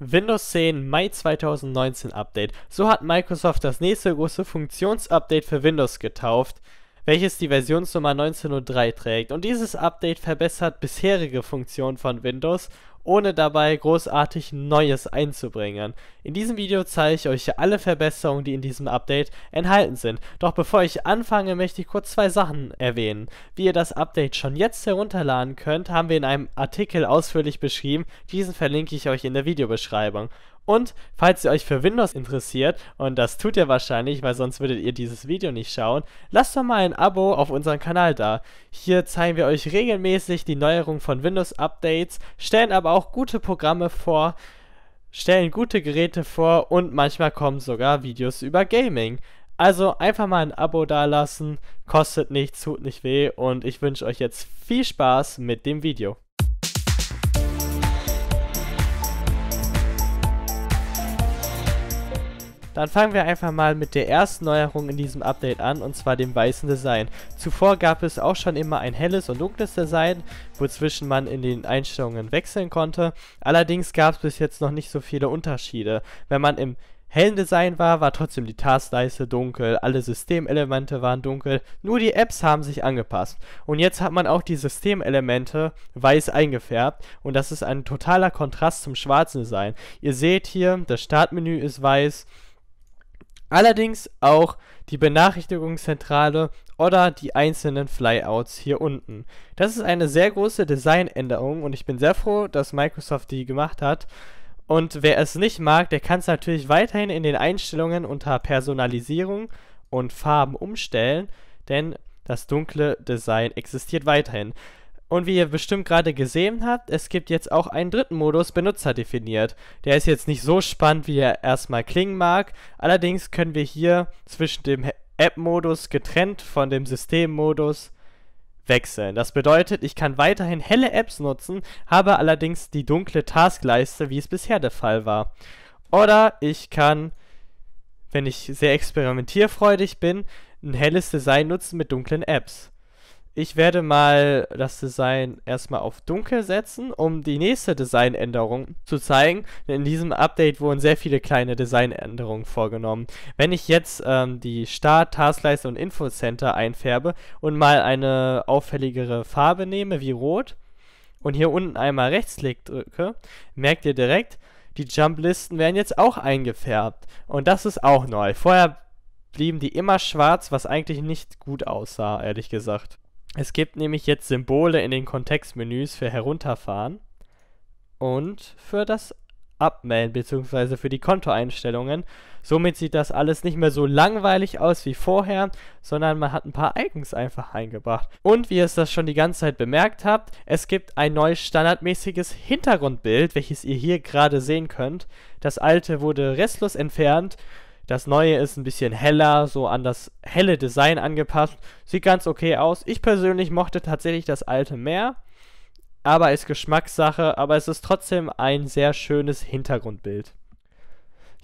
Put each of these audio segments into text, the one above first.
Windows 10 Mai 2019 Update. So hat Microsoft das nächste große Funktionsupdate für Windows getauft welches die Versionsnummer 1903 trägt. Und dieses Update verbessert bisherige Funktionen von Windows, ohne dabei großartig Neues einzubringen. In diesem Video zeige ich euch alle Verbesserungen, die in diesem Update enthalten sind. Doch bevor ich anfange, möchte ich kurz zwei Sachen erwähnen. Wie ihr das Update schon jetzt herunterladen könnt, haben wir in einem Artikel ausführlich beschrieben, diesen verlinke ich euch in der Videobeschreibung. Und falls ihr euch für Windows interessiert, und das tut ihr wahrscheinlich, weil sonst würdet ihr dieses Video nicht schauen, lasst doch mal ein Abo auf unseren Kanal da. Hier zeigen wir euch regelmäßig die Neuerungen von Windows-Updates, stellen aber auch gute Programme vor, stellen gute Geräte vor und manchmal kommen sogar Videos über Gaming. Also einfach mal ein Abo dalassen, kostet nichts, tut nicht weh und ich wünsche euch jetzt viel Spaß mit dem Video. Dann fangen wir einfach mal mit der ersten Neuerung in diesem Update an, und zwar dem weißen Design. Zuvor gab es auch schon immer ein helles und dunkles Design, wozwischen man in den Einstellungen wechseln konnte. Allerdings gab es bis jetzt noch nicht so viele Unterschiede. Wenn man im hellen Design war, war trotzdem die Taskleiste dunkel, alle Systemelemente waren dunkel, nur die Apps haben sich angepasst. Und jetzt hat man auch die Systemelemente weiß eingefärbt und das ist ein totaler Kontrast zum schwarzen Design. Ihr seht hier, das Startmenü ist weiß, Allerdings auch die Benachrichtigungszentrale oder die einzelnen Flyouts hier unten. Das ist eine sehr große Designänderung und ich bin sehr froh, dass Microsoft die gemacht hat. Und wer es nicht mag, der kann es natürlich weiterhin in den Einstellungen unter Personalisierung und Farben umstellen, denn das dunkle Design existiert weiterhin. Und wie ihr bestimmt gerade gesehen habt, es gibt jetzt auch einen dritten Modus Benutzer definiert. Der ist jetzt nicht so spannend, wie er erstmal klingen mag. Allerdings können wir hier zwischen dem App-Modus getrennt von dem System-Modus wechseln. Das bedeutet, ich kann weiterhin helle Apps nutzen, habe allerdings die dunkle Taskleiste, wie es bisher der Fall war. Oder ich kann, wenn ich sehr experimentierfreudig bin, ein helles Design nutzen mit dunklen Apps. Ich werde mal das Design erstmal auf dunkel setzen, um die nächste Designänderung zu zeigen. In diesem Update wurden sehr viele kleine Designänderungen vorgenommen. Wenn ich jetzt ähm, die Start, Taskleiste und Infocenter einfärbe und mal eine auffälligere Farbe nehme wie rot und hier unten einmal Rechtsklick drücke, merkt ihr direkt, die Jump-Listen werden jetzt auch eingefärbt. Und das ist auch neu. Vorher blieben die immer schwarz, was eigentlich nicht gut aussah, ehrlich gesagt. Es gibt nämlich jetzt Symbole in den Kontextmenüs für Herunterfahren und für das Abmelden bzw. für die Kontoeinstellungen. Somit sieht das alles nicht mehr so langweilig aus wie vorher, sondern man hat ein paar Icons einfach eingebracht. Und wie ihr es das schon die ganze Zeit bemerkt habt, es gibt ein neues standardmäßiges Hintergrundbild, welches ihr hier gerade sehen könnt. Das alte wurde restlos entfernt das neue ist ein bisschen heller, so an das helle Design angepasst. Sieht ganz okay aus. Ich persönlich mochte tatsächlich das alte mehr, aber ist Geschmackssache, aber es ist trotzdem ein sehr schönes Hintergrundbild.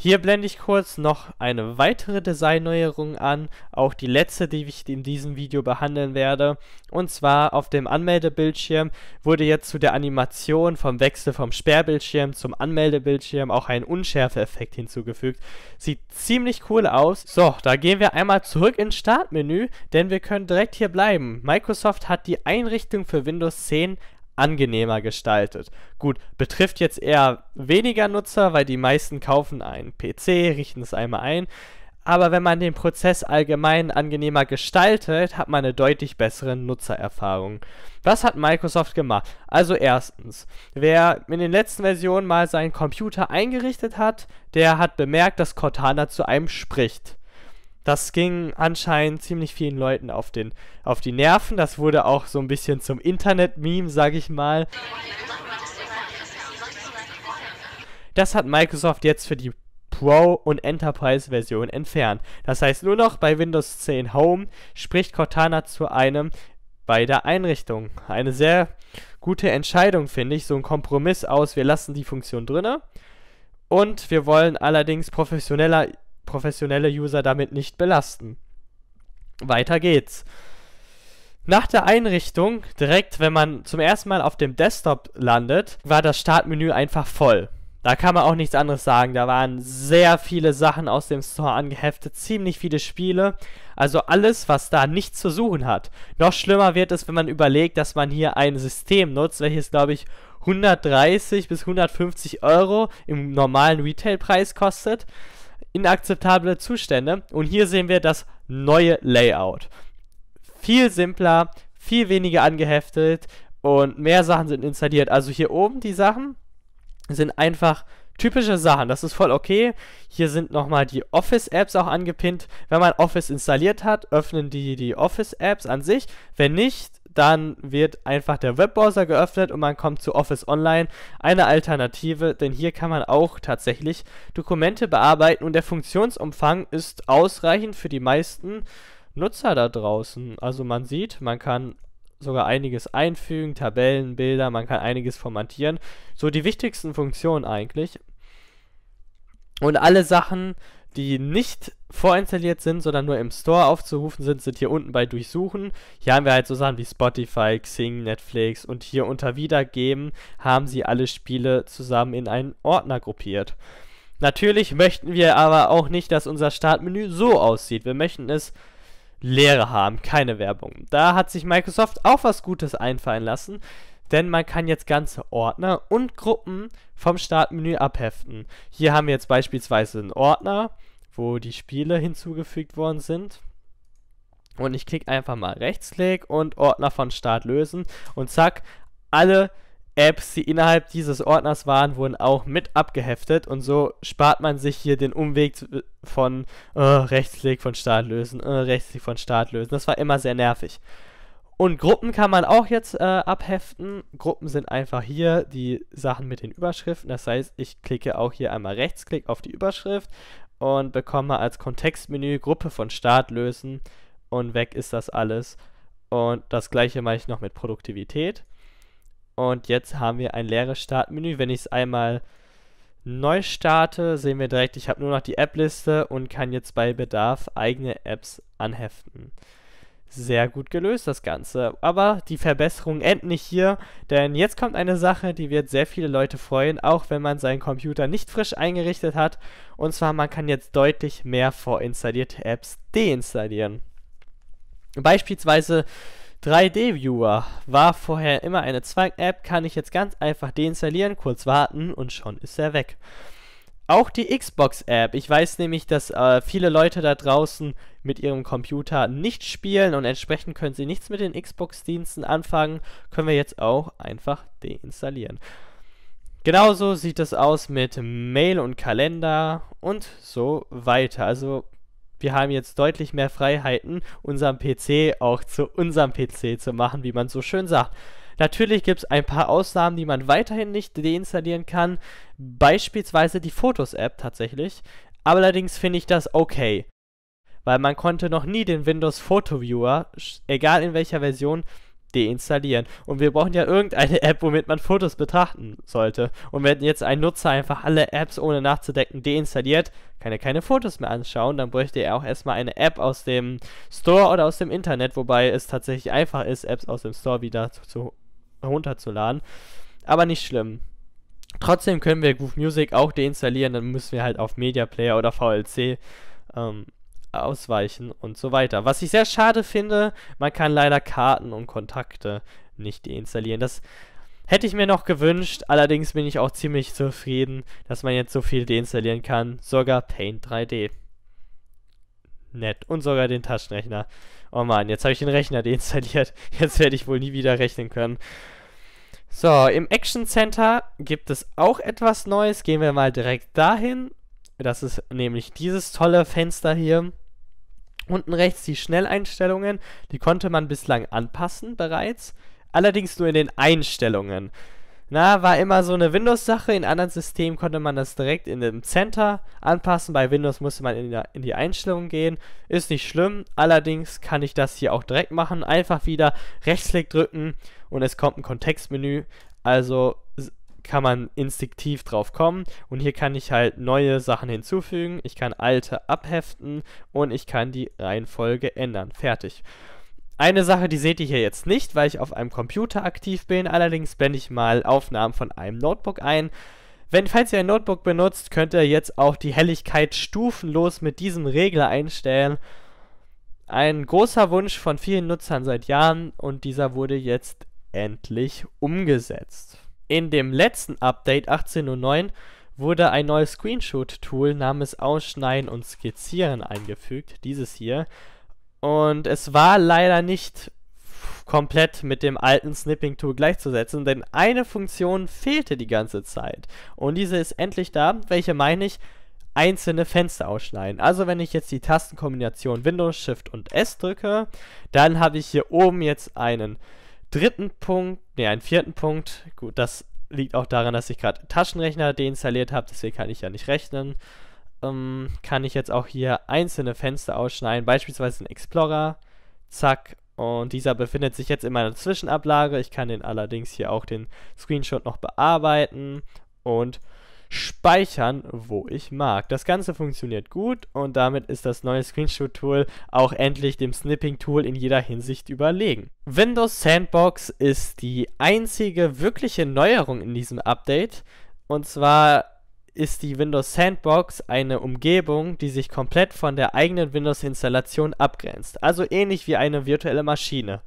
Hier blende ich kurz noch eine weitere Designneuerung an, auch die letzte, die ich in diesem Video behandeln werde. Und zwar auf dem Anmeldebildschirm wurde jetzt zu der Animation vom Wechsel vom Sperrbildschirm zum Anmeldebildschirm auch ein Unschärfeeffekt hinzugefügt. Sieht ziemlich cool aus. So, da gehen wir einmal zurück ins Startmenü, denn wir können direkt hier bleiben. Microsoft hat die Einrichtung für Windows 10 angenehmer gestaltet. Gut, betrifft jetzt eher weniger Nutzer, weil die meisten kaufen einen PC, richten es einmal ein. Aber wenn man den Prozess allgemein angenehmer gestaltet, hat man eine deutlich bessere Nutzererfahrung. Was hat Microsoft gemacht? Also erstens, wer in den letzten Versionen mal seinen Computer eingerichtet hat, der hat bemerkt, dass Cortana zu einem spricht. Das ging anscheinend ziemlich vielen Leuten auf, den, auf die Nerven. Das wurde auch so ein bisschen zum Internet-Meme, sage ich mal. Das hat Microsoft jetzt für die Pro- und Enterprise-Version entfernt. Das heißt, nur noch bei Windows 10 Home spricht Cortana zu einem bei der Einrichtung. Eine sehr gute Entscheidung, finde ich. So ein Kompromiss aus, wir lassen die Funktion drinne und wir wollen allerdings professioneller professionelle User damit nicht belasten. Weiter geht's. Nach der Einrichtung, direkt wenn man zum ersten Mal auf dem Desktop landet, war das Startmenü einfach voll. Da kann man auch nichts anderes sagen. Da waren sehr viele Sachen aus dem Store angeheftet, ziemlich viele Spiele. Also alles, was da nichts zu suchen hat. Noch schlimmer wird es, wenn man überlegt, dass man hier ein System nutzt, welches, glaube ich, 130 bis 150 Euro im normalen Retailpreis kostet inakzeptable Zustände. Und hier sehen wir das neue Layout. Viel simpler, viel weniger angeheftet und mehr Sachen sind installiert. Also hier oben die Sachen sind einfach typische Sachen. Das ist voll okay. Hier sind nochmal die Office-Apps auch angepinnt. Wenn man Office installiert hat, öffnen die die Office-Apps an sich. Wenn nicht, dann wird einfach der Webbrowser geöffnet und man kommt zu Office Online, eine Alternative, denn hier kann man auch tatsächlich Dokumente bearbeiten und der Funktionsumfang ist ausreichend für die meisten Nutzer da draußen. Also man sieht, man kann sogar einiges einfügen, Tabellen, Bilder, man kann einiges formatieren. So die wichtigsten Funktionen eigentlich. Und alle Sachen die nicht vorinstalliert sind, sondern nur im Store aufzurufen sind, sind hier unten bei Durchsuchen. Hier haben wir halt so Sachen wie Spotify, Xing, Netflix und hier unter Wiedergeben haben sie alle Spiele zusammen in einen Ordner gruppiert. Natürlich möchten wir aber auch nicht, dass unser Startmenü so aussieht. Wir möchten es leere haben, keine Werbung. Da hat sich Microsoft auch was Gutes einfallen lassen denn man kann jetzt ganze Ordner und Gruppen vom Startmenü abheften. Hier haben wir jetzt beispielsweise einen Ordner, wo die Spiele hinzugefügt worden sind. Und ich klicke einfach mal Rechtsklick und Ordner von Start lösen und zack, alle Apps, die innerhalb dieses Ordners waren, wurden auch mit abgeheftet und so spart man sich hier den Umweg von äh, Rechtsklick von Start lösen, äh, Rechtsklick von Start lösen. Das war immer sehr nervig. Und Gruppen kann man auch jetzt äh, abheften. Gruppen sind einfach hier die Sachen mit den Überschriften. Das heißt, ich klicke auch hier einmal Rechtsklick auf die Überschrift und bekomme als Kontextmenü Gruppe von Start lösen und weg ist das alles. Und das gleiche mache ich noch mit Produktivität. Und jetzt haben wir ein leeres Startmenü. Wenn ich es einmal neu starte, sehen wir direkt, ich habe nur noch die App-Liste und kann jetzt bei Bedarf eigene Apps anheften sehr gut gelöst, das Ganze. Aber die Verbesserung endet nicht hier, denn jetzt kommt eine Sache, die wird sehr viele Leute freuen, auch wenn man seinen Computer nicht frisch eingerichtet hat. Und zwar, man kann jetzt deutlich mehr vorinstallierte Apps deinstallieren. Beispielsweise 3D-Viewer war vorher immer eine zweig app kann ich jetzt ganz einfach deinstallieren, kurz warten und schon ist er weg. Auch die Xbox-App. Ich weiß nämlich, dass äh, viele Leute da draußen mit ihrem Computer nicht spielen und entsprechend können sie nichts mit den Xbox-Diensten anfangen. Können wir jetzt auch einfach deinstallieren. Genauso sieht es aus mit Mail und Kalender und so weiter. Also wir haben jetzt deutlich mehr Freiheiten, unseren PC auch zu unserem PC zu machen, wie man so schön sagt. Natürlich gibt es ein paar Ausnahmen, die man weiterhin nicht deinstallieren kann. Beispielsweise die Fotos-App tatsächlich. Allerdings finde ich das okay. Weil man konnte noch nie den Windows Photo Viewer, egal in welcher Version, deinstallieren. Und wir brauchen ja irgendeine App, womit man Fotos betrachten sollte. Und wenn jetzt ein Nutzer einfach alle Apps ohne nachzudenken deinstalliert, kann er keine Fotos mehr anschauen. Dann bräuchte er auch erstmal eine App aus dem Store oder aus dem Internet, wobei es tatsächlich einfach ist, Apps aus dem Store wieder zu, zu, runterzuladen. Aber nicht schlimm. Trotzdem können wir Groove Music auch deinstallieren, dann müssen wir halt auf Media Player oder VLC ähm, ausweichen und so weiter. Was ich sehr schade finde, man kann leider Karten und Kontakte nicht deinstallieren. Das hätte ich mir noch gewünscht, allerdings bin ich auch ziemlich zufrieden, dass man jetzt so viel deinstallieren kann, sogar Paint 3D. Nett. Und sogar den Taschenrechner. Oh man, jetzt habe ich den Rechner deinstalliert. Jetzt werde ich wohl nie wieder rechnen können. So, im Action Center gibt es auch etwas Neues. Gehen wir mal direkt dahin. Das ist nämlich dieses tolle Fenster hier. Unten rechts die Schnelleinstellungen. Die konnte man bislang anpassen bereits. Allerdings nur in den Einstellungen. Na, war immer so eine Windows-Sache. In anderen Systemen konnte man das direkt in dem Center anpassen. Bei Windows musste man in, der, in die Einstellungen gehen. Ist nicht schlimm. Allerdings kann ich das hier auch direkt machen. Einfach wieder Rechtsklick drücken und es kommt ein Kontextmenü. Also kann man instinktiv drauf kommen und hier kann ich halt neue Sachen hinzufügen, ich kann alte abheften und ich kann die Reihenfolge ändern. Fertig. Eine Sache, die seht ihr hier jetzt nicht, weil ich auf einem Computer aktiv bin, allerdings blende ich mal Aufnahmen von einem Notebook ein. Wenn, falls ihr ein Notebook benutzt, könnt ihr jetzt auch die Helligkeit stufenlos mit diesem Regler einstellen. Ein großer Wunsch von vielen Nutzern seit Jahren und dieser wurde jetzt endlich umgesetzt. In dem letzten Update 18.09 wurde ein neues Screenshot-Tool namens Ausschneiden und Skizzieren eingefügt, dieses hier. Und es war leider nicht komplett mit dem alten Snipping-Tool gleichzusetzen, denn eine Funktion fehlte die ganze Zeit. Und diese ist endlich da, welche meine ich, einzelne Fenster ausschneiden. Also wenn ich jetzt die Tastenkombination Windows, Shift und S drücke, dann habe ich hier oben jetzt einen dritten Punkt, ne, einen vierten Punkt. Gut, das liegt auch daran, dass ich gerade Taschenrechner deinstalliert habe, deswegen kann ich ja nicht rechnen. Ähm, kann ich jetzt auch hier einzelne Fenster ausschneiden, beispielsweise einen Explorer. Zack. Und dieser befindet sich jetzt in meiner Zwischenablage. Ich kann den allerdings hier auch den Screenshot noch bearbeiten und speichern, wo ich mag. Das Ganze funktioniert gut und damit ist das neue Screenshot-Tool auch endlich dem Snipping-Tool in jeder Hinsicht überlegen. Windows Sandbox ist die einzige wirkliche Neuerung in diesem Update und zwar ist die Windows Sandbox eine Umgebung, die sich komplett von der eigenen Windows-Installation abgrenzt, also ähnlich wie eine virtuelle Maschine.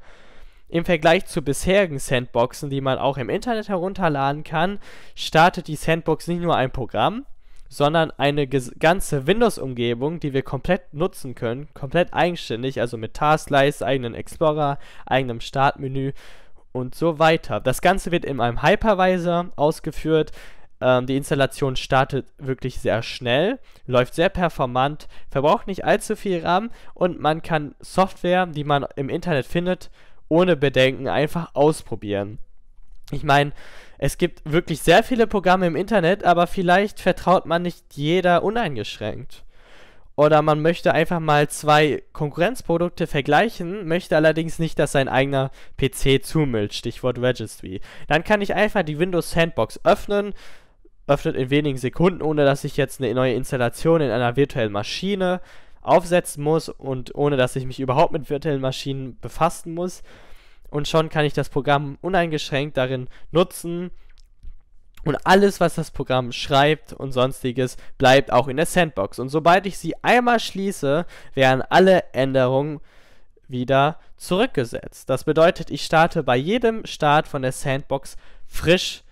Im Vergleich zu bisherigen Sandboxen, die man auch im Internet herunterladen kann, startet die Sandbox nicht nur ein Programm, sondern eine ganze Windows-Umgebung, die wir komplett nutzen können, komplett eigenständig, also mit Taskleiste, eigenen Explorer, eigenem Startmenü und so weiter. Das Ganze wird in einem Hypervisor ausgeführt. Ähm, die Installation startet wirklich sehr schnell, läuft sehr performant, verbraucht nicht allzu viel RAM und man kann Software, die man im Internet findet, ohne Bedenken einfach ausprobieren. Ich meine, es gibt wirklich sehr viele Programme im Internet, aber vielleicht vertraut man nicht jeder uneingeschränkt. Oder man möchte einfach mal zwei Konkurrenzprodukte vergleichen, möchte allerdings nicht, dass sein eigener PC zumüllt, Stichwort Registry. Dann kann ich einfach die Windows Sandbox öffnen, öffnet in wenigen Sekunden, ohne dass ich jetzt eine neue Installation in einer virtuellen Maschine aufsetzen muss und ohne dass ich mich überhaupt mit virtuellen Maschinen befassen muss. Und schon kann ich das Programm uneingeschränkt darin nutzen. Und alles, was das Programm schreibt und sonstiges, bleibt auch in der Sandbox. Und sobald ich sie einmal schließe, werden alle Änderungen wieder zurückgesetzt. Das bedeutet, ich starte bei jedem Start von der Sandbox frisch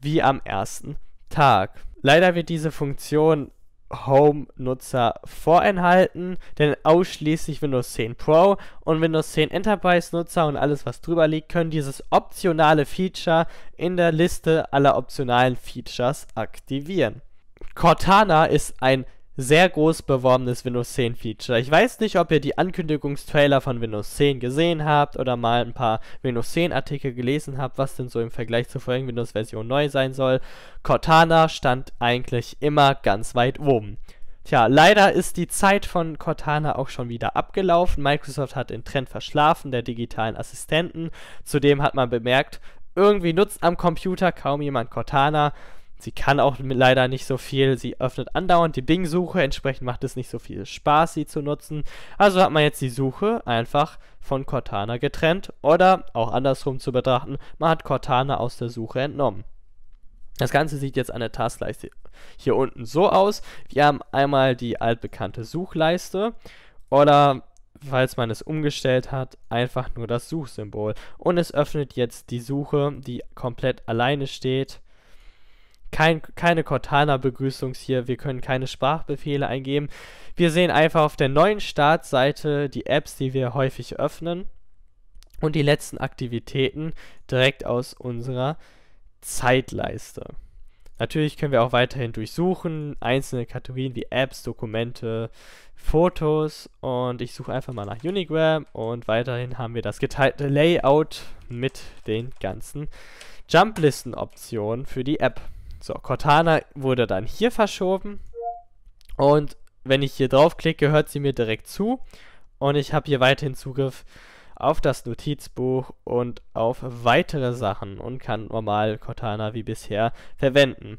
wie am ersten Tag. Leider wird diese Funktion Home-Nutzer vorenthalten, denn ausschließlich Windows 10 Pro und Windows 10 Enterprise-Nutzer und alles, was drüber liegt, können dieses optionale Feature in der Liste aller optionalen Features aktivieren. Cortana ist ein sehr groß beworbenes Windows 10 Feature. Ich weiß nicht, ob ihr die Ankündigungstrailer von Windows 10 gesehen habt oder mal ein paar Windows 10 Artikel gelesen habt, was denn so im Vergleich zur vorigen Windows Version neu sein soll. Cortana stand eigentlich immer ganz weit oben. Tja, leider ist die Zeit von Cortana auch schon wieder abgelaufen. Microsoft hat den Trend verschlafen der digitalen Assistenten. Zudem hat man bemerkt, irgendwie nutzt am Computer kaum jemand Cortana. Sie kann auch leider nicht so viel. Sie öffnet andauernd die Bing-Suche. Entsprechend macht es nicht so viel Spaß, sie zu nutzen. Also hat man jetzt die Suche einfach von Cortana getrennt. Oder auch andersrum zu betrachten, man hat Cortana aus der Suche entnommen. Das Ganze sieht jetzt an der Taskleiste hier unten so aus. Wir haben einmal die altbekannte Suchleiste. Oder falls man es umgestellt hat, einfach nur das Suchsymbol. Und es öffnet jetzt die Suche, die komplett alleine steht kein, keine Cortana-Begrüßungs hier, wir können keine Sprachbefehle eingeben. Wir sehen einfach auf der neuen Startseite die Apps, die wir häufig öffnen und die letzten Aktivitäten direkt aus unserer Zeitleiste. Natürlich können wir auch weiterhin durchsuchen, einzelne Kategorien wie Apps, Dokumente, Fotos und ich suche einfach mal nach Unigram und weiterhin haben wir das geteilte Layout mit den ganzen Jump-Listen-Optionen für die App. So, Cortana wurde dann hier verschoben. Und wenn ich hier draufklicke, gehört sie mir direkt zu. Und ich habe hier weiterhin Zugriff auf das Notizbuch und auf weitere Sachen und kann normal Cortana wie bisher verwenden.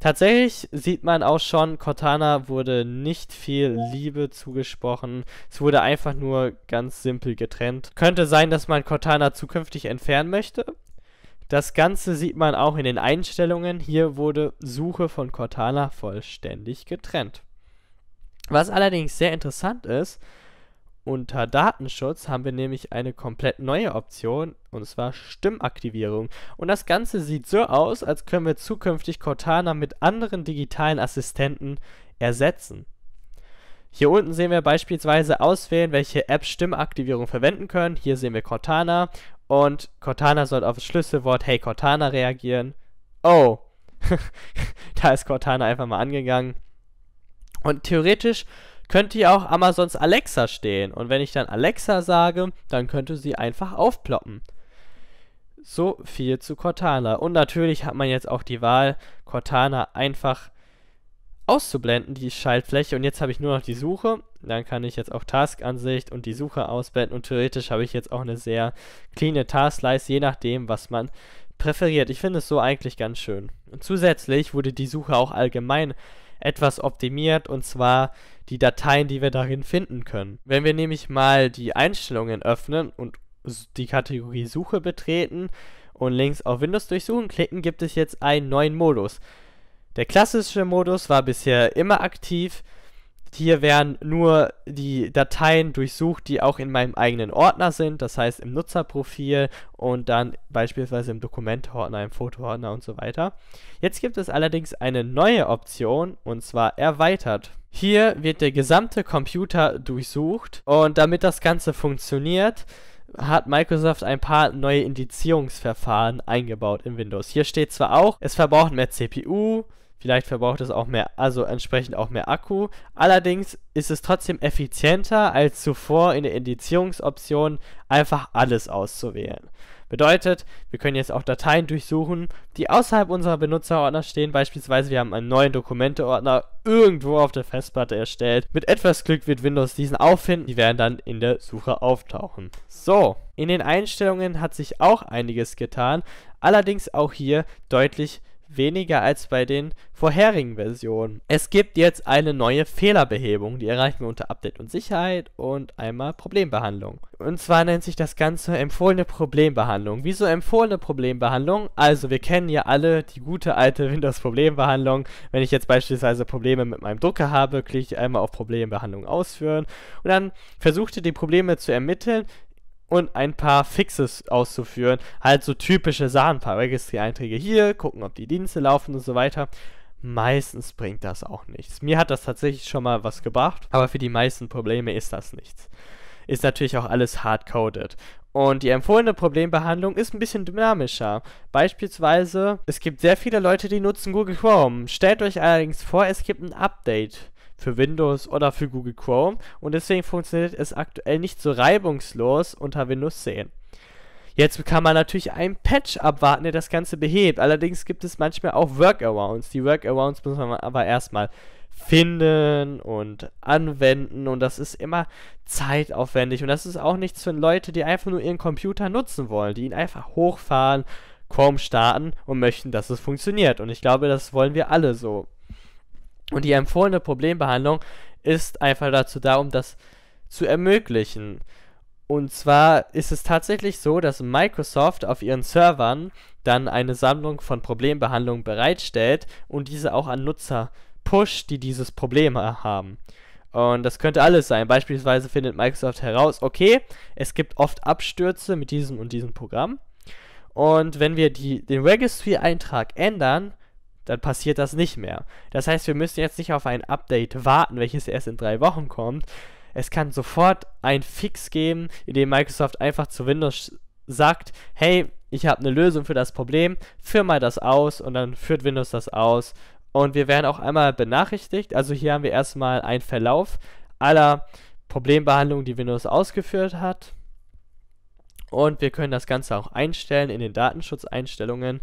Tatsächlich sieht man auch schon, Cortana wurde nicht viel Liebe zugesprochen. Es wurde einfach nur ganz simpel getrennt. Könnte sein, dass man Cortana zukünftig entfernen möchte. Das Ganze sieht man auch in den Einstellungen. Hier wurde Suche von Cortana vollständig getrennt. Was allerdings sehr interessant ist, unter Datenschutz haben wir nämlich eine komplett neue Option und zwar Stimmaktivierung. Und das Ganze sieht so aus, als können wir zukünftig Cortana mit anderen digitalen Assistenten ersetzen. Hier unten sehen wir beispielsweise auswählen, welche Apps Stimmaktivierung verwenden können. Hier sehen wir Cortana und Cortana soll auf das Schlüsselwort Hey Cortana reagieren. Oh, da ist Cortana einfach mal angegangen. Und theoretisch könnte ja auch Amazons Alexa stehen. Und wenn ich dann Alexa sage, dann könnte sie einfach aufploppen. So viel zu Cortana. Und natürlich hat man jetzt auch die Wahl, Cortana einfach auszublenden, die Schaltfläche. Und jetzt habe ich nur noch die Suche. Dann kann ich jetzt auch Taskansicht und die Suche ausblenden. Und theoretisch habe ich jetzt auch eine sehr clean Taskleiste, je nachdem, was man präferiert. Ich finde es so eigentlich ganz schön. Und zusätzlich wurde die Suche auch allgemein etwas optimiert und zwar die Dateien, die wir darin finden können. Wenn wir nämlich mal die Einstellungen öffnen und die Kategorie Suche betreten und links auf Windows durchsuchen klicken, gibt es jetzt einen neuen Modus. Der klassische Modus war bisher immer aktiv. Hier werden nur die Dateien durchsucht, die auch in meinem eigenen Ordner sind, das heißt im Nutzerprofil und dann beispielsweise im Dokumentordner, im Fotoordner und so weiter. Jetzt gibt es allerdings eine neue Option und zwar erweitert. Hier wird der gesamte Computer durchsucht und damit das Ganze funktioniert, hat Microsoft ein paar neue Indizierungsverfahren eingebaut in Windows. Hier steht zwar auch, es verbraucht mehr CPU, Vielleicht verbraucht es auch mehr, also entsprechend auch mehr Akku. Allerdings ist es trotzdem effizienter als zuvor in der Indizierungsoption einfach alles auszuwählen. Bedeutet, wir können jetzt auch Dateien durchsuchen, die außerhalb unserer Benutzerordner stehen. Beispielsweise, wir haben einen neuen Dokumenteordner irgendwo auf der Festplatte erstellt. Mit etwas Glück wird Windows diesen auffinden. Die werden dann in der Suche auftauchen. So, in den Einstellungen hat sich auch einiges getan. Allerdings auch hier deutlich mehr weniger als bei den vorherigen Versionen. Es gibt jetzt eine neue Fehlerbehebung, die erreichen wir unter Update und Sicherheit und einmal Problembehandlung. Und zwar nennt sich das Ganze empfohlene Problembehandlung. Wieso empfohlene Problembehandlung? Also wir kennen ja alle die gute alte Windows Problembehandlung. Wenn ich jetzt beispielsweise Probleme mit meinem Drucker habe, klicke ich einmal auf Problembehandlung ausführen und dann versucht ihr die Probleme zu ermitteln, und ein paar Fixes auszuführen. Halt so typische Sachen, ein paar Registry-Einträge hier, gucken, ob die Dienste laufen und so weiter. Meistens bringt das auch nichts. Mir hat das tatsächlich schon mal was gebracht, aber für die meisten Probleme ist das nichts. Ist natürlich auch alles hardcoded. Und die empfohlene Problembehandlung ist ein bisschen dynamischer. Beispielsweise, es gibt sehr viele Leute, die nutzen Google Chrome. Stellt euch allerdings vor, es gibt ein Update für Windows oder für Google Chrome und deswegen funktioniert es aktuell nicht so reibungslos unter Windows 10. Jetzt kann man natürlich einen Patch abwarten, der das Ganze behebt. Allerdings gibt es manchmal auch Workarounds. Die Workarounds muss man aber erstmal finden und anwenden und das ist immer zeitaufwendig und das ist auch nichts für Leute, die einfach nur ihren Computer nutzen wollen, die ihn einfach hochfahren, Chrome starten und möchten, dass es funktioniert und ich glaube, das wollen wir alle so. Und die empfohlene Problembehandlung ist einfach dazu da, um das zu ermöglichen. Und zwar ist es tatsächlich so, dass Microsoft auf ihren Servern dann eine Sammlung von Problembehandlungen bereitstellt und diese auch an Nutzer pusht, die dieses Problem haben. Und das könnte alles sein. Beispielsweise findet Microsoft heraus, okay, es gibt oft Abstürze mit diesem und diesem Programm. Und wenn wir die, den Registry-Eintrag ändern, dann passiert das nicht mehr. Das heißt, wir müssen jetzt nicht auf ein Update warten, welches erst in drei Wochen kommt. Es kann sofort ein Fix geben, in dem Microsoft einfach zu Windows sagt, hey, ich habe eine Lösung für das Problem, führ mal das aus und dann führt Windows das aus. Und wir werden auch einmal benachrichtigt. Also hier haben wir erstmal einen Verlauf aller Problembehandlungen, die Windows ausgeführt hat. Und wir können das Ganze auch einstellen in den Datenschutzeinstellungen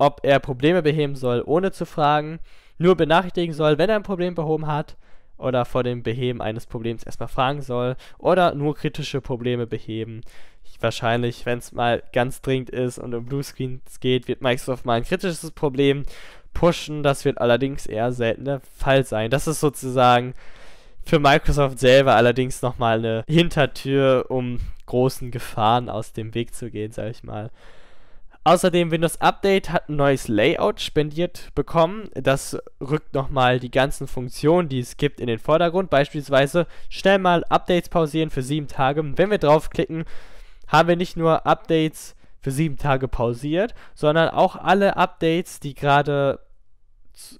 ob er Probleme beheben soll, ohne zu fragen, nur benachrichtigen soll, wenn er ein Problem behoben hat oder vor dem Beheben eines Problems erstmal fragen soll oder nur kritische Probleme beheben. Wahrscheinlich, wenn es mal ganz dringend ist und um Bluescreens geht, wird Microsoft mal ein kritisches Problem pushen. Das wird allerdings eher selten der Fall sein. Das ist sozusagen für Microsoft selber allerdings nochmal eine Hintertür, um großen Gefahren aus dem Weg zu gehen, sag ich mal. Außerdem Windows Update hat ein neues Layout spendiert bekommen. Das rückt nochmal die ganzen Funktionen, die es gibt, in den Vordergrund. Beispielsweise schnell mal Updates pausieren für sieben Tage. Wenn wir draufklicken, haben wir nicht nur Updates für sieben Tage pausiert, sondern auch alle Updates, die gerade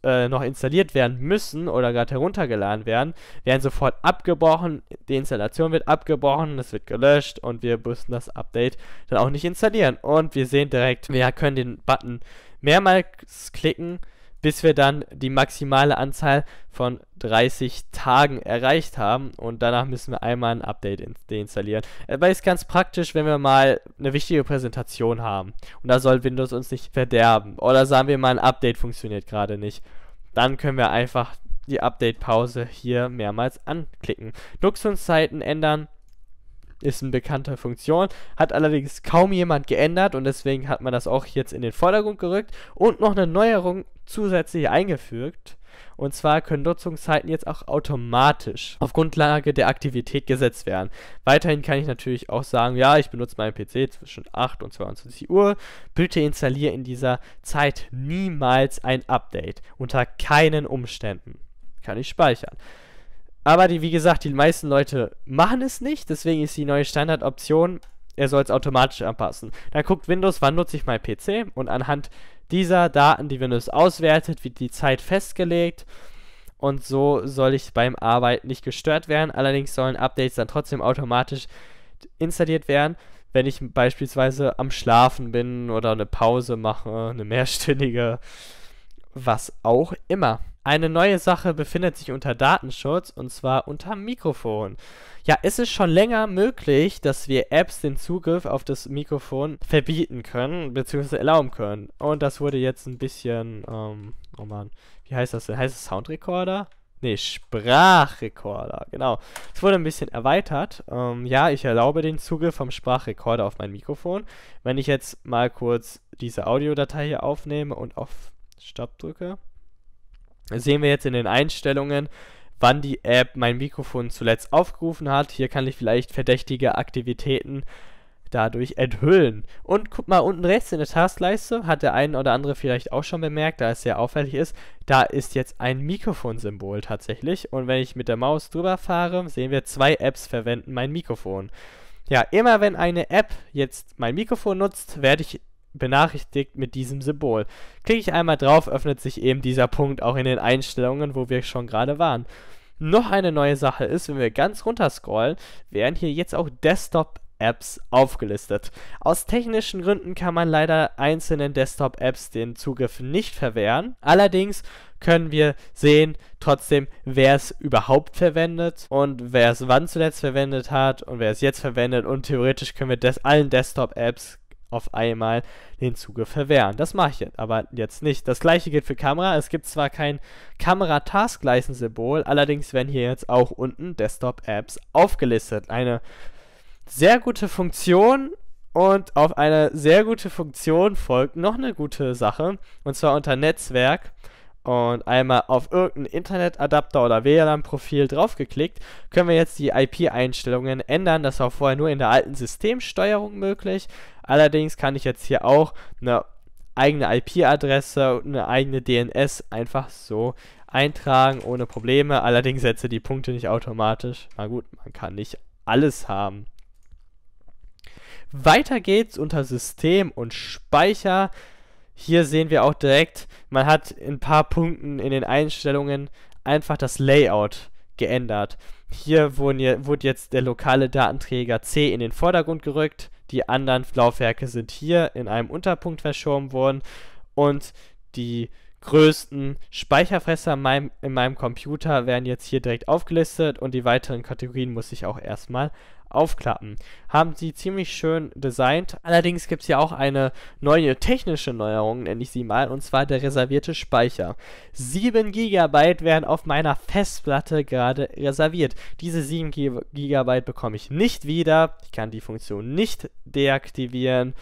äh, noch installiert werden müssen oder gerade heruntergeladen werden, werden sofort abgebrochen, die Installation wird abgebrochen, es wird gelöscht und wir müssen das Update dann auch nicht installieren. Und wir sehen direkt, wir können den Button mehrmals klicken, bis wir dann die maximale Anzahl von 30 Tagen erreicht haben und danach müssen wir einmal ein Update deinstallieren. Weil es ganz praktisch, wenn wir mal eine wichtige Präsentation haben und da soll Windows uns nicht verderben oder sagen wir mal ein Update funktioniert gerade nicht, dann können wir einfach die Update-Pause hier mehrmals anklicken. Nutzungszeiten ändern, ist eine bekannte Funktion, hat allerdings kaum jemand geändert und deswegen hat man das auch jetzt in den Vordergrund gerückt und noch eine Neuerung zusätzlich eingefügt. Und zwar können Nutzungszeiten jetzt auch automatisch auf Grundlage der Aktivität gesetzt werden. Weiterhin kann ich natürlich auch sagen, ja, ich benutze meinen PC zwischen 8 und 22 Uhr. Bitte installiere in dieser Zeit niemals ein Update. Unter keinen Umständen. Kann ich speichern. Aber die, wie gesagt, die meisten Leute machen es nicht, deswegen ist die neue Standardoption, er soll es automatisch anpassen. Dann guckt Windows, wann nutze ich mein PC und anhand dieser Daten, die Windows auswertet, wird die Zeit festgelegt und so soll ich beim Arbeiten nicht gestört werden. Allerdings sollen Updates dann trotzdem automatisch installiert werden, wenn ich beispielsweise am Schlafen bin oder eine Pause mache, eine mehrstündige, was auch immer. Eine neue Sache befindet sich unter Datenschutz und zwar unter Mikrofon. Ja, ist es ist schon länger möglich, dass wir Apps den Zugriff auf das Mikrofon verbieten können bzw. erlauben können. Und das wurde jetzt ein bisschen, ähm, oh man, wie heißt das denn? Heißt es Soundrecorder? Ne, Sprachrekorder, genau. Es wurde ein bisschen erweitert. Ähm, ja, ich erlaube den Zugriff vom Sprachrekorder auf mein Mikrofon. Wenn ich jetzt mal kurz diese Audiodatei hier aufnehme und auf Stopp drücke, sehen wir jetzt in den Einstellungen, wann die App mein Mikrofon zuletzt aufgerufen hat. Hier kann ich vielleicht verdächtige Aktivitäten dadurch enthüllen. Und guck mal, unten rechts in der Taskleiste, hat der ein oder andere vielleicht auch schon bemerkt, da es sehr auffällig ist, da ist jetzt ein Mikrofonsymbol tatsächlich. Und wenn ich mit der Maus drüber fahre, sehen wir, zwei Apps verwenden mein Mikrofon. Ja, immer wenn eine App jetzt mein Mikrofon nutzt, werde ich benachrichtigt mit diesem Symbol. Klicke ich einmal drauf, öffnet sich eben dieser Punkt auch in den Einstellungen, wo wir schon gerade waren. Noch eine neue Sache ist, wenn wir ganz runter scrollen, werden hier jetzt auch Desktop Apps aufgelistet. Aus technischen Gründen kann man leider einzelnen Desktop-Apps den Zugriff nicht verwehren. Allerdings können wir sehen trotzdem, wer es überhaupt verwendet und wer es wann zuletzt verwendet hat und wer es jetzt verwendet und theoretisch können wir des allen Desktop-Apps auf einmal den Zugriff verwehren. Das mache ich jetzt, aber jetzt nicht. Das gleiche gilt für Kamera. Es gibt zwar kein Kamera-Task-License-Symbol, allerdings werden hier jetzt auch unten Desktop-Apps aufgelistet. Eine sehr gute Funktion und auf eine sehr gute Funktion folgt noch eine gute Sache, und zwar unter Netzwerk und einmal auf irgendeinen Internetadapter oder WLAN-Profil draufgeklickt, können wir jetzt die IP-Einstellungen ändern. Das war vorher nur in der alten Systemsteuerung möglich. Allerdings kann ich jetzt hier auch eine eigene IP-Adresse und eine eigene DNS einfach so eintragen ohne Probleme. Allerdings setze die Punkte nicht automatisch. Na gut, man kann nicht alles haben. Weiter geht's unter System und Speicher hier sehen wir auch direkt, man hat in ein paar Punkten in den Einstellungen einfach das Layout geändert. Hier wurde jetzt der lokale Datenträger C in den Vordergrund gerückt, die anderen Laufwerke sind hier in einem Unterpunkt verschoben worden und die größten Speicherfresser in meinem, in meinem Computer werden jetzt hier direkt aufgelistet und die weiteren Kategorien muss ich auch erstmal aufklappen. Haben sie ziemlich schön designt. Allerdings gibt es ja auch eine neue technische Neuerung, nenne ich sie mal, und zwar der reservierte Speicher. 7 GB werden auf meiner Festplatte gerade reserviert. Diese 7 GB bekomme ich nicht wieder. Ich kann die Funktion nicht deaktivieren.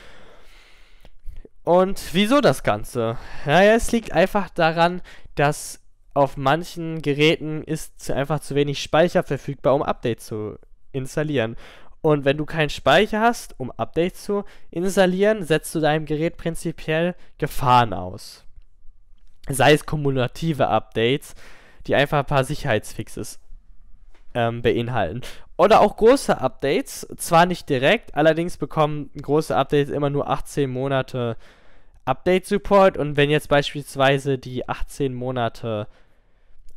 Und wieso das Ganze? Naja, es liegt einfach daran, dass auf manchen Geräten ist einfach zu wenig Speicher verfügbar, um Updates zu installieren. Und wenn du keinen Speicher hast, um Updates zu installieren, setzt du deinem Gerät prinzipiell Gefahren aus. Sei es kumulative Updates, die einfach ein paar Sicherheitsfixes ähm, beinhalten. Oder auch große Updates, zwar nicht direkt, allerdings bekommen große Updates immer nur 18 Monate Update-Support und wenn jetzt beispielsweise die 18 Monate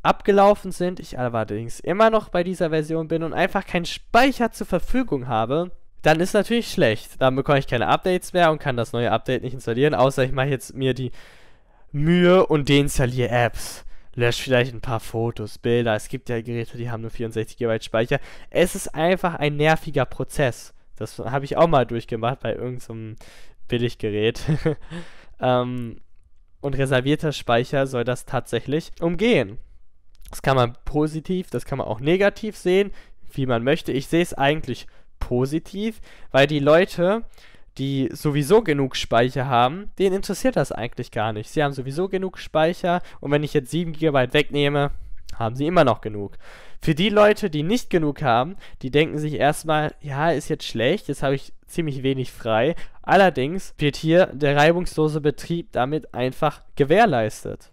abgelaufen sind, ich allerdings immer noch bei dieser Version bin und einfach keinen Speicher zur Verfügung habe, dann ist natürlich schlecht. Dann bekomme ich keine Updates mehr und kann das neue Update nicht installieren, außer ich mache jetzt mir die Mühe und deinstalliere Apps. Lösche vielleicht ein paar Fotos, Bilder. Es gibt ja Geräte, die haben nur 64 GB Speicher. Es ist einfach ein nerviger Prozess. Das habe ich auch mal durchgemacht bei irgendeinem so Billiggerät. Ähm, und reservierter Speicher soll das tatsächlich umgehen. Das kann man positiv, das kann man auch negativ sehen, wie man möchte. Ich sehe es eigentlich positiv, weil die Leute, die sowieso genug Speicher haben, denen interessiert das eigentlich gar nicht. Sie haben sowieso genug Speicher und wenn ich jetzt 7 GB wegnehme, haben sie immer noch genug. Für die Leute, die nicht genug haben, die denken sich erstmal, ja, ist jetzt schlecht, jetzt habe ich ziemlich wenig frei. Allerdings wird hier der reibungslose Betrieb damit einfach gewährleistet.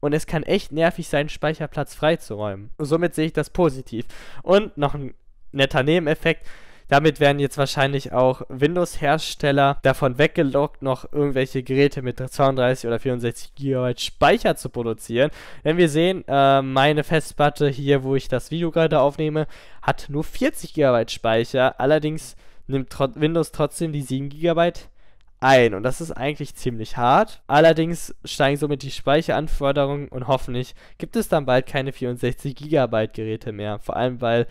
Und es kann echt nervig sein, Speicherplatz freizuräumen. Somit sehe ich das positiv. Und noch ein netter Nebeneffekt, damit werden jetzt wahrscheinlich auch Windows-Hersteller davon weggelockt, noch irgendwelche Geräte mit 32 oder 64 GB Speicher zu produzieren. Denn wir sehen, äh, meine Festplatte hier, wo ich das Video gerade aufnehme, hat nur 40 GB Speicher. Allerdings nimmt tro Windows trotzdem die 7 GB ein. Und das ist eigentlich ziemlich hart. Allerdings steigen somit die Speicheranforderungen und hoffentlich gibt es dann bald keine 64 GB Geräte mehr. Vor allem, weil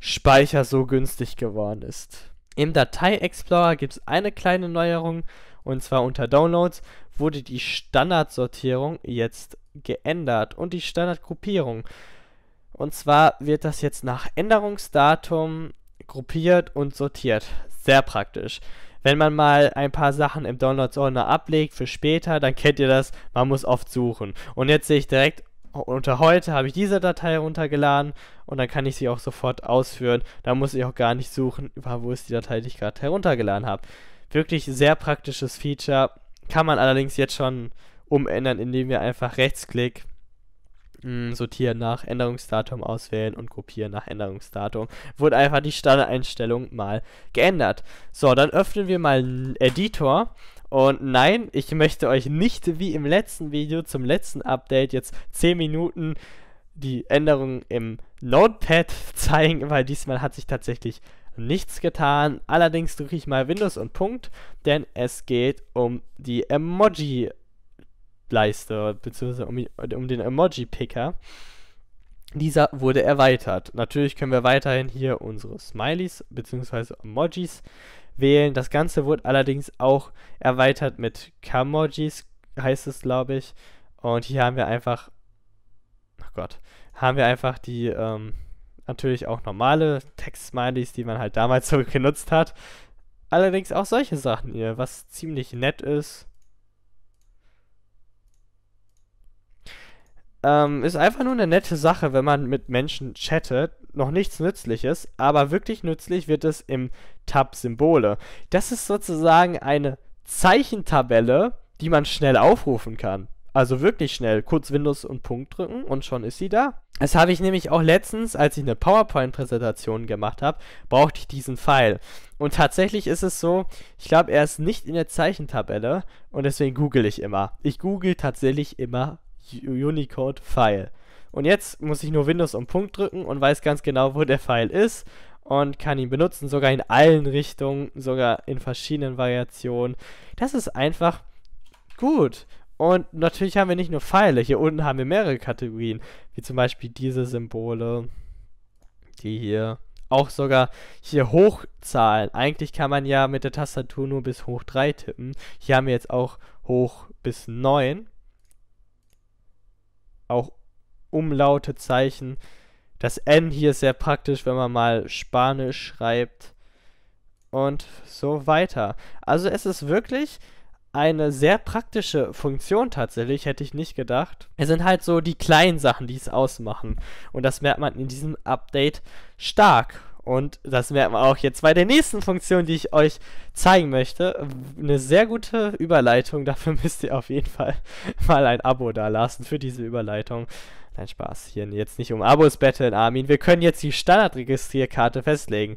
Speicher so günstig geworden ist. Im Datei-Explorer gibt es eine kleine Neuerung und zwar unter Downloads wurde die Standardsortierung jetzt geändert und die Standardgruppierung. Und zwar wird das jetzt nach Änderungsdatum gruppiert und sortiert. Sehr praktisch. Wenn man mal ein paar Sachen im Downloads-Ordner ablegt für später, dann kennt ihr das, man muss oft suchen. Und jetzt sehe ich direkt, unter heute habe ich diese Datei heruntergeladen und dann kann ich sie auch sofort ausführen. Da muss ich auch gar nicht suchen, wo ist die Datei, die ich gerade heruntergeladen habe. Wirklich sehr praktisches Feature. Kann man allerdings jetzt schon umändern, indem wir einfach Rechtsklick mm, sortieren nach Änderungsdatum auswählen und kopieren nach Änderungsdatum. Wurde einfach die Standardeinstellung mal geändert. So, dann öffnen wir mal einen Editor und nein, ich möchte euch nicht wie im letzten Video zum letzten Update jetzt 10 Minuten die Änderungen im Notepad zeigen, weil diesmal hat sich tatsächlich nichts getan. Allerdings drücke ich mal Windows und Punkt, denn es geht um die Emoji-Leiste, beziehungsweise um, um den Emoji-Picker. Dieser wurde erweitert. Natürlich können wir weiterhin hier unsere Smileys bzw. Emojis wählen. Das Ganze wurde allerdings auch erweitert mit Kamojis, heißt es, glaube ich. Und hier haben wir einfach, ach Gott, haben wir einfach die ähm, natürlich auch normale Text-Smileys, die man halt damals so genutzt hat. Allerdings auch solche Sachen hier, was ziemlich nett ist. Ähm, ist einfach nur eine nette Sache, wenn man mit Menschen chattet, noch nichts Nützliches, aber wirklich nützlich wird es im Tab Symbole. Das ist sozusagen eine Zeichentabelle, die man schnell aufrufen kann. Also wirklich schnell. Kurz Windows und Punkt drücken und schon ist sie da. Das habe ich nämlich auch letztens, als ich eine PowerPoint-Präsentation gemacht habe, brauchte ich diesen Pfeil. Und tatsächlich ist es so, ich glaube, er ist nicht in der Zeichentabelle und deswegen google ich immer. Ich google tatsächlich immer Unicode-File. Und jetzt muss ich nur Windows und Punkt drücken und weiß ganz genau, wo der Pfeil ist und kann ihn benutzen, sogar in allen Richtungen, sogar in verschiedenen Variationen. Das ist einfach gut. Und natürlich haben wir nicht nur Pfeile, hier unten haben wir mehrere Kategorien, wie zum Beispiel diese Symbole, die hier auch sogar hier Hochzahlen. Eigentlich kann man ja mit der Tastatur nur bis hoch 3 tippen. Hier haben wir jetzt auch hoch bis 9. Auch Umlaute, Zeichen. Das N hier ist sehr praktisch, wenn man mal Spanisch schreibt. Und so weiter. Also es ist wirklich eine sehr praktische Funktion tatsächlich, hätte ich nicht gedacht. Es sind halt so die kleinen Sachen, die es ausmachen. Und das merkt man in diesem Update stark. Und das merkt man auch jetzt bei der nächsten Funktion, die ich euch zeigen möchte. Eine sehr gute Überleitung. Dafür müsst ihr auf jeden Fall mal ein Abo da lassen für diese Überleitung. Nein, Spaß. Hier jetzt nicht um Abos betteln, Armin. Wir können jetzt die Standardregistrierkarte festlegen.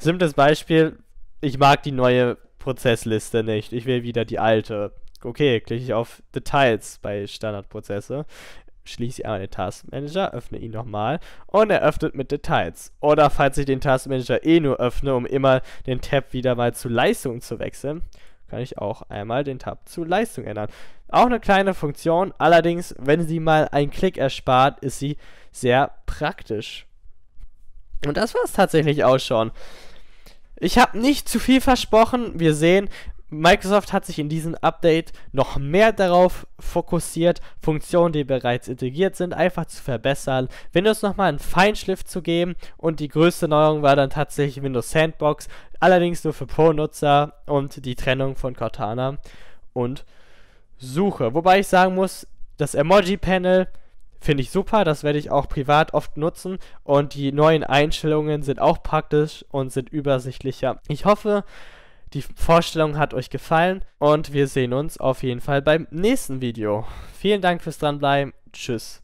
Simples Beispiel. Ich mag die neue Prozessliste nicht. Ich will wieder die alte. Okay, klicke ich auf Details bei Standardprozesse. Schließe ich einmal den Taskmanager, öffne ihn nochmal und er öffnet mit Details. Oder falls ich den Taskmanager eh nur öffne, um immer den Tab wieder mal zu Leistung zu wechseln, kann ich auch einmal den Tab zu Leistung ändern. Auch eine kleine Funktion, allerdings, wenn sie mal einen Klick erspart, ist sie sehr praktisch. Und das war es tatsächlich auch schon. Ich habe nicht zu viel versprochen. Wir sehen, Microsoft hat sich in diesem Update noch mehr darauf fokussiert, Funktionen, die bereits integriert sind, einfach zu verbessern, Windows nochmal einen Feinschliff zu geben und die größte Neuerung war dann tatsächlich Windows Sandbox, allerdings nur für Pro-Nutzer und die Trennung von Cortana und Suche. Wobei ich sagen muss, das Emoji-Panel finde ich super, das werde ich auch privat oft nutzen und die neuen Einstellungen sind auch praktisch und sind übersichtlicher. Ich hoffe, die Vorstellung hat euch gefallen und wir sehen uns auf jeden Fall beim nächsten Video. Vielen Dank fürs Dranbleiben. Tschüss.